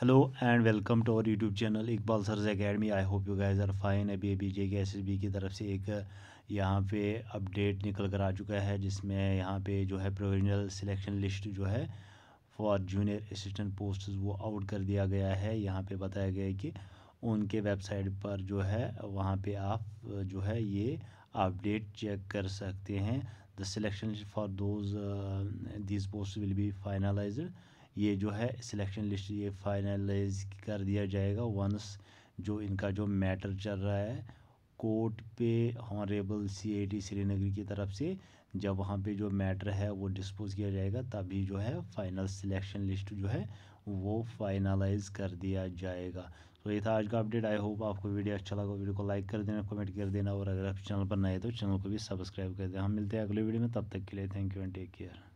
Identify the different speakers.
Speaker 1: hello and welcome to our YouTube channel Iqbal Saraj academy I hope you guys are fine अभी अभी जे के S की तरफ से एक यहाँ पे अपडेट निकल कर आ चुका है जिसमें यहाँ पे जो है प्रोविजनल सिलेक्शन लिस्ट जो है फॉर जूनियर असिस्टेंट पोस्ट वो आउट कर दिया गया है यहाँ पे बताया गया है कि उनके वेबसाइट पर जो है वहाँ पे आप जो है ये अपडेट चेक कर सकते हैं the selection for those these post will be finalise ये जो है सिलेक्शन लिस्ट ये फाइनलाइज कर दिया जाएगा वंस जो इनका जो मैटर चल रहा है कोर्ट पे हॉनरेबल सीएटी श्रीनगर की तरफ से जब वहाँ पे जो मैटर है वो डिस्पोज किया जाएगा तभी जो है फाइनल सिलेक्शन लिस्ट जो है वो फाइनलाइज कर दिया जाएगा तो ये था आज का अपडेट आई होप आपको वीडियो अच्छा लगा वीडियो को लाइक कर देना कमेंट कर देना और अगर आप चैनल पर नए तो चैनल को भी सब्सक्राइब कर देना हम मिलते हैं अगले वीडियो में तब तक के लिए thank you and take care